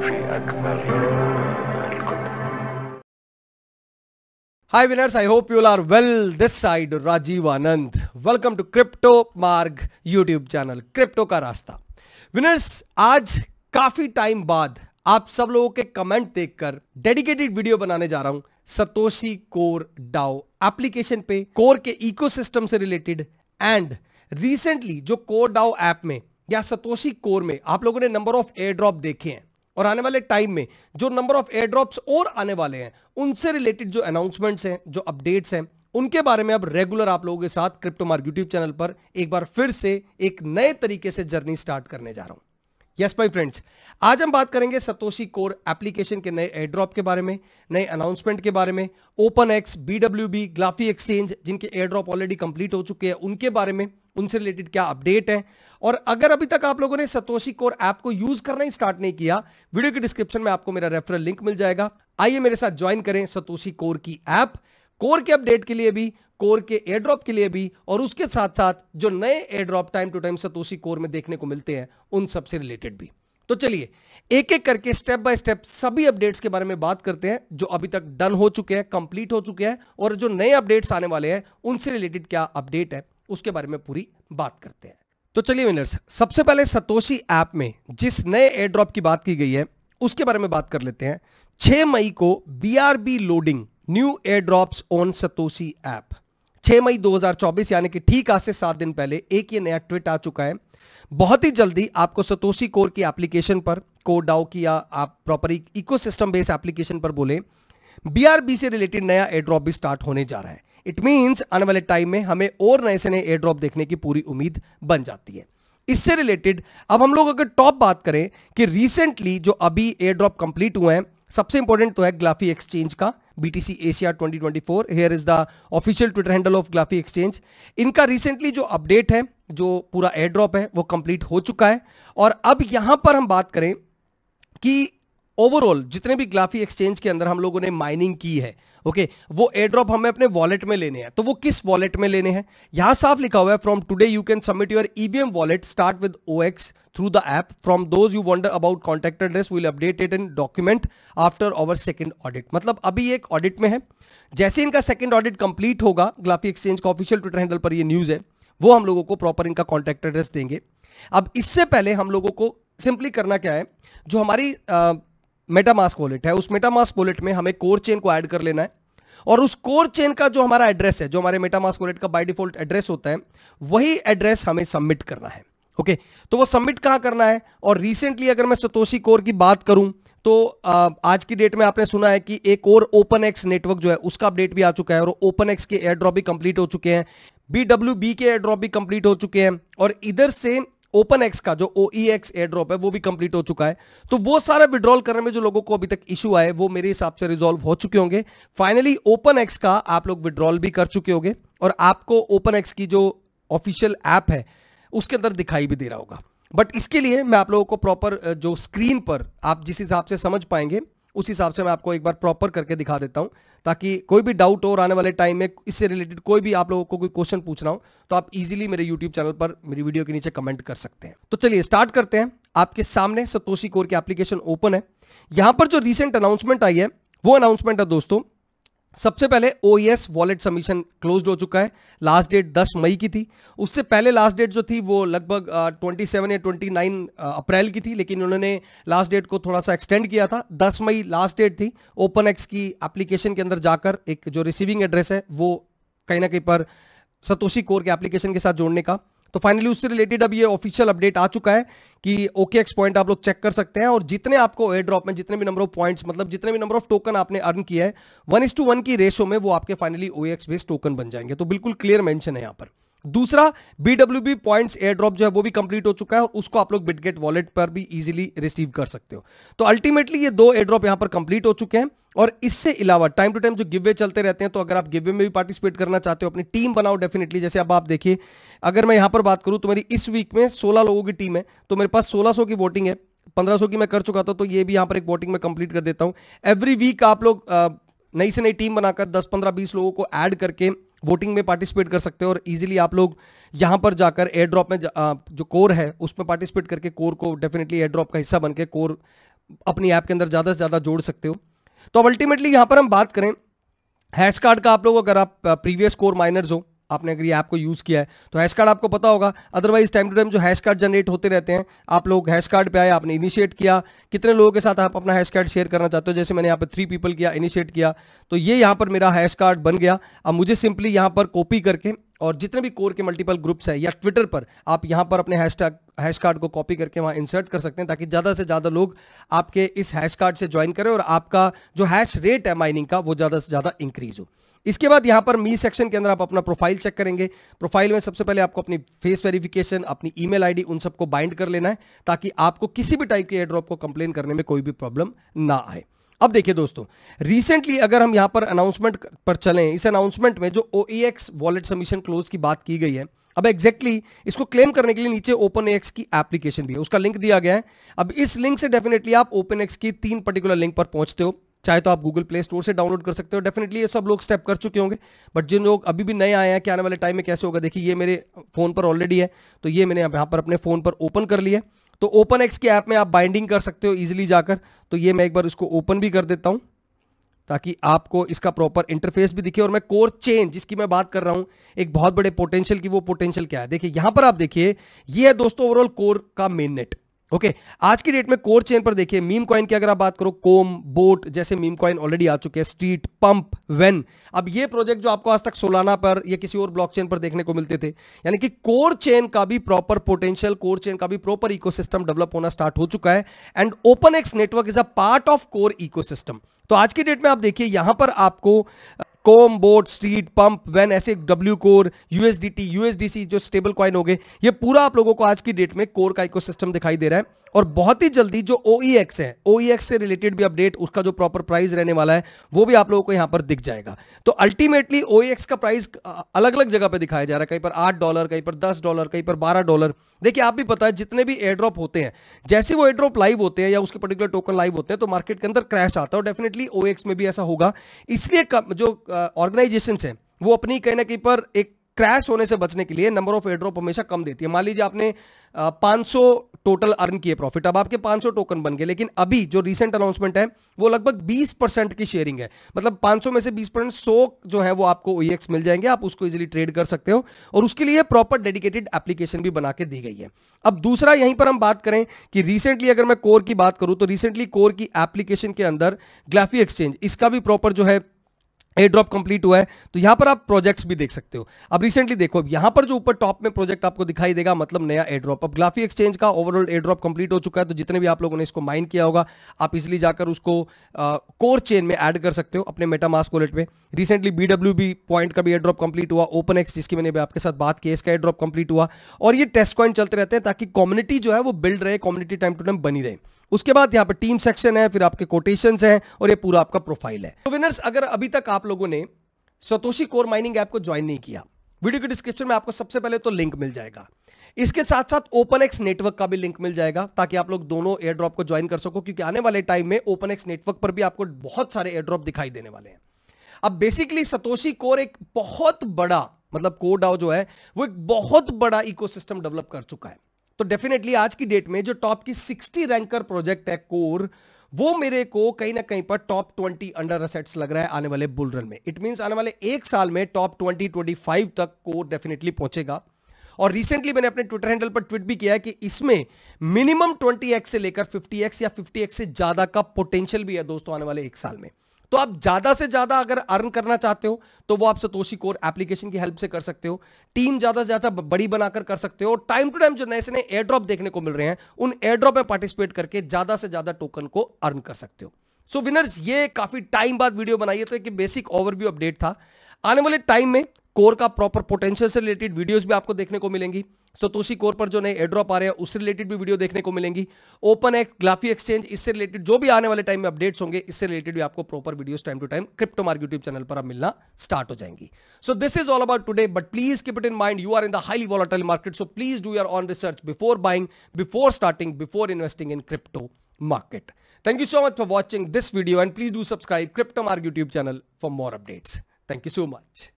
في winners I Hi winners, I hope you are well. This side Rajiv Anand. Welcome to Crypto Marg YouTube channel. Crypto का रास्ता. Winners, आज काफी time बाद आप सब लोगों के कमेंट देखकर डेडिकेटेड वीडियो बनाने जा रहा हूं सतोशी कोर डाओ एप्लीकेशन पे कोर के इकोसिस्टम से रिलेटेड एंड रिसेंटली जो कोर डाओ ऐप में या सतोशी कोर में आप लोगों ने नंबर ऑफ एयर ड्रॉप देखे हैं और आने वाले टाइम में जो नंबर ऑफ एयर ड्रॉप और आने वाले हैं उनसे रिलेटेड जो अनाउंसमेंट्स हैं जो अपडेट्स हैं उनके बारे में अब रेगुलर आप लोगों के साथ क्रिप्टो मार्क यूट्यूब चैनल पर एक बार फिर से एक नए तरीके से जर्नी स्टार्ट करने जा रहा हूं यस माय फ्रेंड्स आज हम बात करेंगे सतोशी कोर एप्लीकेशन के नए एयरड्रॉप के बारे में नए अनाउंसमेंट के बारे में Open X B Glafi exchange जिनके ड्रॉप ऑलरेडी कंप्लीट हो चुके हैं उनके बारे में उनसे रिलेटेड क्या अपडेट है और अगर अभी तक आप लोगों ने सतोशी कोर ऐप को यूज करना ही स्टार्ट नहीं किया वीडियो के डिस्क्रिप्शन में आपको मेरा रेफरल लिंक मिल जाएगा आइए मेरे साथ ज्वाइन करें सतोशी कोर की ऐप कोर के अपडेट के लिए भी कोर के एयरड्रॉप के लिए भी और उसके साथ साथ जो नए airdrop time to time Satoshi Core में देखने को मिलते हैं उन सब से रिलेटेड भी तो चलिए एक एक करके स्टेप बाय स्टेप सभी अपडेट्स के बारे में बात करते हैं जो अभी तक डन हो चुके हैं कंप्लीट हो चुके हैं और जो नए अपडेट्स आने वाले हैं उनसे रिलेटेड क्या अपडेट है उसके बारे में पूरी बात करते हैं तो चलिए विनर्स सबसे पहले सतोशी ऐप में जिस नए एयर ड्रॉप की बात की गई है उसके बारे में बात कर लेते हैं छह मई को be loading new air drop on Satoshi app 6 मई 2024 यानी कि ठीक आज से सात दिन पहले एक ये नया ट्विट आ चुका है बहुत ही जल्दी आपको सतोशी कोर की एप्लीकेशन पर कोर डाउ की या आप प्रॉपर इकोसिस्टम बेस्ड एप्लीकेशन पर बोले बीआरबी से रिलेटेड नया एयर ड्रॉप भी स्टार्ट होने जा रहा है इट मीन आने वाले टाइम में हमें और नए से नए एयर ड्रॉप देखने की पूरी उम्मीद बन जाती है इससे रिलेटेड अब हम लोग अगर टॉप बात करें कि रिसेंटली जो अभी एयर ड्रॉप कंप्लीट हुए हैं सबसे इंपॉर्टेंट तो है ग्लाफी एक्सचेंज का BTC Asia 2024 here is the official Twitter handle of Glafi exchange इनका रिसेंटली जो अपडेट है जो पूरा एयर ड्रॉप है वो कंप्लीट हो चुका है और अब यहां पर हम बात करें कि ओवरऑल जितने भी ग्लाफी एक्सचेंज के अंदर हम लोगों ने माइनिंग की है ओके okay, वो एयरड्रॉप हमें अपने वॉलेट में लेने हैं तो वो किस वॉलेट में लेने हैं यहां साफ लिखा हुआ है from today you can submit your EVM wallet start with O X through the app from those you wonder about contact address will update it in document after our second audit मतलब अभी एक audit में है जैसे इनका second audit complete होगा Glafi exchange का official Twitter handle पर यह न्यूज है वो हम लोगों को प्रॉपर इनका कॉन्टेक्ट एड्रेस देंगे अब इससे पहले हम लोगों को सिंपली करना क्या है जो हमारी आ, मेटामास्क वॉलेट है उस मेटामास्क वॉलेट में हमें कोर चेन को ऐड कर लेना है और उस कोर चेन का जो हमारा एड्रेस है जो हमारे मेटामास्क वॉलेट का बाय डिफॉल्ट एड्रेस होता है वही एड्रेस हमें सबमिट करना है ओके तो वो सबमिट कहां करना है और रिसेंटली अगर मैं सतोशी कोर की बात करूं तो आज की डेट में आपने सुना है कि एक और ओपन एक्स नेटवर्क जो है उसका अपडेट भी आ चुका है और ओपन एक्स के एयर ड्रॉप भी कंप्लीट हो चुके हैं बी बी के एयर ड्रॉप भी कंप्लीट हो चुके हैं और इधर से ओपन एक्स का जो O E X air drop है वो भी कंप्लीट हो चुका है तो वो सारा विड्रॉल करने में जो लोगों को अभी तक इशू आए वो मेरे हिसाब से रिजोल्व हो चुके होंगे फाइनली ओपन एक्स का आप लोग विड्रॉल भी कर चुके होंगे और आपको ओपन एक्स की जो ऑफिशियल ऐप है उसके अंदर दिखाई भी दे रहा होगा बट इसके लिए मैं आप लोगों को प्रॉपर जो स्क्रीन पर आप जिस हिसाब से समझ पाएंगे उस हिसाब से मैं आपको एक बार प्रॉपर करके दिखा देता हूं ताकि कोई भी डाउट हो और आने वाले टाइम में इससे रिलेटेड कोई भी आप लोगों को कोई क्वेश्चन पूछना हो तो आप इजीली मेरे यूट्यूब चैनल पर मेरी वीडियो के नीचे कमेंट कर सकते हैं तो चलिए स्टार्ट करते हैं आपके सामने सतोशी कोर की एप्लीकेशन ओपन है यहां पर जो रिसेंट अनाउंसमेंट आई है वो अनाउंसमेंट है दोस्तों सबसे पहले O S wallet submission close हो चुका है लास्ट डेट 10 मई की थी उससे पहले लास्ट डेट जो थी वो लगभग ट्वेंटी सेवन या ट्वेंटी नाइन अप्रैल की थी लेकिन उन्होंने लास्ट डेट को थोड़ा सा एक्सटेंड किया था 10 मई लास्ट डेट थी ओपन एक्स की एप्लीकेशन के अंदर जाकर एक जो रिसीविंग एड्रेस है वो कहीं ना कहीं पर सतोशी कोर के एप्लीकेशन के साथ जोड़ने का तो फाइनली उससे रिलेटेड अब ये ऑफिशियल अपडेट आ चुका है कि ओके एक्स पॉइंट आप लोग चेक कर सकते हैं और जितने आपको एयर ड्रॉप में जितने भी नंबर ऑफ पॉइंट्स मतलब जितने भी नंबर ऑफ टोकन आपने अर्न किया है वन इस टू वन की रेशो में वो आपके finally O X based token बन जाएंगे तो बिल्कुल क्लियर मैंशन है यहाँ पर दूसरा BWB पॉइंट्स एयर ड्रॉप जो है वो भी कंप्लीट हो चुका है और उसको आप लोग बिटगेट वॉलेट पर भी इजीली रिसीव कर सकते हो तो अल्टीमेटली ये दो एयर ड्रॉप यहां पर कंप्लीट हो चुके हैं और इससे अलावा टाइम टू टाइम जो गिवे चलते रहते हैं तो अगर आप गिवे में भी पार्टिसिपेट करना चाहते हो अपनी टीम बनाओ डेफिनेटली जैसे अब आप देखिए अगर मैं यहां पर बात करूं तो मेरी इस वीक में सोलह लोगों की टीम है तो मेरे पास सोलह की वोटिंग है पंद्रह की मैं कर चुका था तो ये भी यहां पर एक वोटिंग में कंप्लीट कर देता हूं एवरी वीक आप लोग नई से नई टीम बनाकर दस पंद्रह बीस लोगों को एड करके वोटिंग में पार्टिसिपेट कर सकते हो और इजीली आप लोग यहाँ पर जाकर एयर ड्रॉप में जो कोर है उसमें पार्टिसिपेट करके कोर को डेफिनेटली एयर ड्रॉप का हिस्सा बन के कोर अपनी ऐप के अंदर ज़्यादा से ज़्यादा जोड़ सकते हो तो अब अल्टीमेटली यहाँ पर हम बात करें हैश कार्ड का आप लोग अगर आप प्रीवियस कोर माइनर्स हो आपने अगर ये ऐप को यूज़ किया है तो हैश कार्ड आपको पता होगा अदरवाइज टाइम टू टाइम जो हैश कार्ड जनरेट होते रहते हैं आप लोग हैश कार्ड पे आए आपने इनिशिएट किया कितने लोगों के साथ आप अपना हैश कार्ड शेयर करना चाहते हो जैसे मैंने यहाँ पर थ्री पीपल किया इनिशिएट किया तो ये यहाँ पर मेरा हैश कार्ड बन गया अब मुझे सिंपली यहाँ पर कॉपी करके और जितने भी कोर के मल्टीपल ग्रुप्स हैं या ट्विटर पर आप यहाँ पर अपने हैश टैग हैश कार्ड को कॉपी करके वहाँ इंसर्ट कर सकते हैं ताकि ज़्यादा से ज़्यादा लोग आपके इस हैश कार्ड से ज्वाइन करें और आपका जो हैश रेट है माइनिंग का वो ज़्यादा से ज़्यादा इंक्रीज हो इसके बाद यहाँ पर मी सेक्शन के अंदर आप अपना प्रोफाइल चेक करेंगे प्रोफाइल में सबसे पहले आपको अपनी फेस वेरिफिकेशन अपनी ई मेल उन सबको बाइंड कर लेना है ताकि आपको किसी भी टाइप के एयर ड्रॉप को कंप्लेन करने में कोई भी प्रॉब्लम ना आए अब देखिए दोस्तों रिसेंटली अगर हम यहां पर अनाउंसमेंट पर चलें इस अनाउंसमेंट में जो ओ वॉलेट सबमिशन क्लोज की बात की गई है अब एक्जैक्टली exactly इसको क्लेम करने के लिए नीचे ओपन एक्स की एप्लीकेशन भी है उसका लिंक दिया गया है अब इस लिंक से डेफिनेटली आप ओपन एक्स की तीन पर्टिकुलर लिंक पर पहुंचते हो चाहे तो आप गूगल प्ले स्टोर से डाउनलोड कर सकते हो डेफिनेटली ये सब लोग स्टेप कर चुके होंगे बट जिन लोग अभी भी नए आए हैं कि आने वाले टाइम में कैसे होगा देखिए ये मेरे फ़ोन पर ऑलरेडी है तो ये मैंने यहाँ पर अपने फ़ोन पर ओपन कर लिया तो ओपन एक्स के ऐप में आप बाइंडिंग कर सकते हो इजीली जाकर तो ये मैं एक बार इसको ओपन भी कर देता हूं ताकि आपको इसका प्रॉपर इंटरफेस भी दिखे और मैं कोर चेन जिसकी मैं बात कर रहा हूं एक बहुत बड़े पोटेंशियल की वो पोटेंशियल क्या है देखिए यहां पर आप देखिए ये है दोस्तों ओवरऑल कोर का मेन नेट ओके okay, आज की डेट में कोर चेन पर देखिए मीम कॉइन की अगर आप बात करो कोम बोट जैसे मीम कॉइन ऑलरेडी आ चुके हैं स्ट्रीट पंप वेन अब ये प्रोजेक्ट जो आपको आज तक सोलाना पर या किसी और ब्लॉकचेन पर देखने को मिलते थे यानी कि कोर चेन का भी प्रॉपर पोटेंशियल कोर चेन का भी प्रॉपर इकोसिस्टम डेवलप होना स्टार्ट हो चुका है and Open X network is a part of Core ecosystem तो आज की डेट में आप देखिए यहां पर आपको कॉम बोर्ड स्ट्रीट पंप वेन ऐसे डब्ल्यू कोर यूएसडीटी यूएसडीसी जो स्टेबल क्वाइन हो गए ये पूरा आप लोगों को आज की डेट में कोर का इकोसिस्टम दिखाई दे रहा है और बहुत ही जल्दी जो OEX है OEX से रिलेटेड भी अपडेट उसका जो प्रॉपर प्राइस रहने वाला है वो भी आप लोगों को यहां पर दिख जाएगा तो अल्टीमेटली OEX का प्राइस अलग अलग जगह पे दिखाया जा रहा है कहीं पर आठ डॉलर कहीं पर दस डॉलर कहीं पर बारह डॉलर देखिए आप भी पता है जितने भी एयड्रॉप होते हैं जैसे वो एयड्रॉप लाइव होते हैं या उसके पर्टिकुलर टोकन लाइव होते हैं तो मार्केट के अंदर क्रैश आता है और डेफिनेटली ओ e में भी ऐसा होगा इसलिए जो ऑर्गेनाइजेशन है वो अपनी कहीं ना कहीं पर एक क्रैश होने से बचने के लिए नंबर ऑफ एड्रॉप हमेशा कम देती है मान लीजिए आपने पाँच टोटल अर्न किए प्रॉफिट अब आपके 500 टोकन बन गए लेकिन अभी जो रिसेंट अनाउंसमेंट है वो लगभग 20 परसेंट की शेयरिंग है मतलब 500 में से 20 परसेंट सौ जो है वो आपको ओएक्स e मिल जाएंगे आप उसको इजिली ट्रेड कर सकते हो और उसके लिए प्रॉपर डेडिकेटेड एप्लीकेशन भी बना के दी गई है अब दूसरा यहीं पर हम बात करें कि रिसेंटली अगर मैं कोर की बात करूं तो रिसेंटली कोर की एप्लीकेशन के अंदर ग्लाफी एक्सचेंज इसका भी प्रॉपर जो है ए ड्रॉप कंप्लीट हुआ है तो यहां पर आप प्रोजेक्ट्स भी देख सकते हो अब रिसेंटली देखो यहां पर जो ऊपर टॉप में प्रोजेक्ट आपको दिखाई देगा मतलब नया ए ड्रॉप अब ग्लाफी एक्सचेंज का ओवरऑल ए ड्रॉप कंप्लीट हो चुका है तो जितने भी आप लोगों ने इसको माइन किया होगा आप इसलिए जाकर उसको कोर चेन में एड कर सकते हो अपने मेटामास वॉलेट में रिसेंटली बीडब्ल्यू बी पॉइंट का भी ए ड्रॉप कंप्लीट हुआ ओपन एक्स जिसकी मैंने आपके साथ बात की इसका ए ड्रॉप कंप्लीट हुआ और ये टेस्ट कॉइन चलते रहते हैं ताकि कम्युनिटी जो है वो बिल्ड रहे कम्युनिटी टाइम टू टाइम बनी रहे उसके बाद यहाँ पे टीम सेक्शन है फिर आपके कोटेशन है और ये पूरा आपका प्रोफाइल है तो विनर्स अगर अभी तक आप लोगों ने सतोशी कोर माइनिंग ऐप को ज्वाइन नहीं किया वीडियो के डिस्क्रिप्शन में आपको सबसे पहले तो लिंक मिल जाएगा इसके साथ साथ ओपन एक्स नेटवर्क का भी लिंक मिल जाएगा ताकि आप लोग दोनों एयर ड्रॉप को ज्वाइन कर सको क्योंकि आने वाले टाइम में ओपन एक्स नेटवर्क पर भी आपको बहुत सारे एयर ड्रॉप दिखाई देने वाले हैं अब बेसिकली सतोशी कोर एक बहुत बड़ा मतलब कोडाओ जो है वो एक बहुत बड़ा इकोसिस्टम डेवलप कर चुका है तो डेफिनेटली आज की डेट में जो टॉप की 60 रैंकर प्रोजेक्ट है कोर वो मेरे को कहीं ना कहीं पर टॉप 20 अंडर असेट्स लग रहा है आने वाले बुल रन में इट मींस आने वाले एक साल में टॉप 20 25 तक कोर डेफिनेटली पहुंचेगा और रिसेंटली मैंने अपने ट्विटर हैंडल पर ट्वीट भी किया है कि इसमें मिनिमम 20x से लेकर 50x या 50x से ज्यादा का पोटेंशियल भी है दोस्तों आने वाले एक साल में तो आप ज्यादा से ज्यादा अगर अर्न करना चाहते हो तो वो आप सतोशी कोर एप्लीकेशन की हेल्प से कर सकते हो टीम ज्यादा से ज्यादा बड़ी बनाकर कर सकते हो और टाइम टू टाइम जो नए से नए एयरड्रॉप देखने को मिल रहे हैं उन एयरड्रॉप में पार्टिसिपेट करके ज्यादा से ज्यादा टोकन को अर्न कर सकते हो सो so विनर्स ये काफी टाइम बाद वीडियो बनाई है तो एक बेसिक ओवरव्यू अपडेट था आने वाले टाइम में कोर का प्रॉपर पोटेंशियल से रिलेटेड वीडियोस भी आपको देखने को मिलेंगी सतोशी कोर पर जो नए एड्रॉप आ रहे हैं उससे रिलेटेड भी वीडियो देखने को मिलेंगी ओपन एक्स ग्लाफी एक्सचेंज इससे रिलेटेड जो भी आने वाले टाइम में अपडेट्स होंगे इससे रिलेटेड भी आपको proper videos time to time crypto mark YouTube channel पर मिलना स्टार्ट हो जाएंगी so this is all about today but please keep it in mind you are in the highly volatile market so please do your own research before buying before starting before investing in crypto market thank you so much for watching this video and please do subscribe crypto mark YouTube channel for more updates thank you so much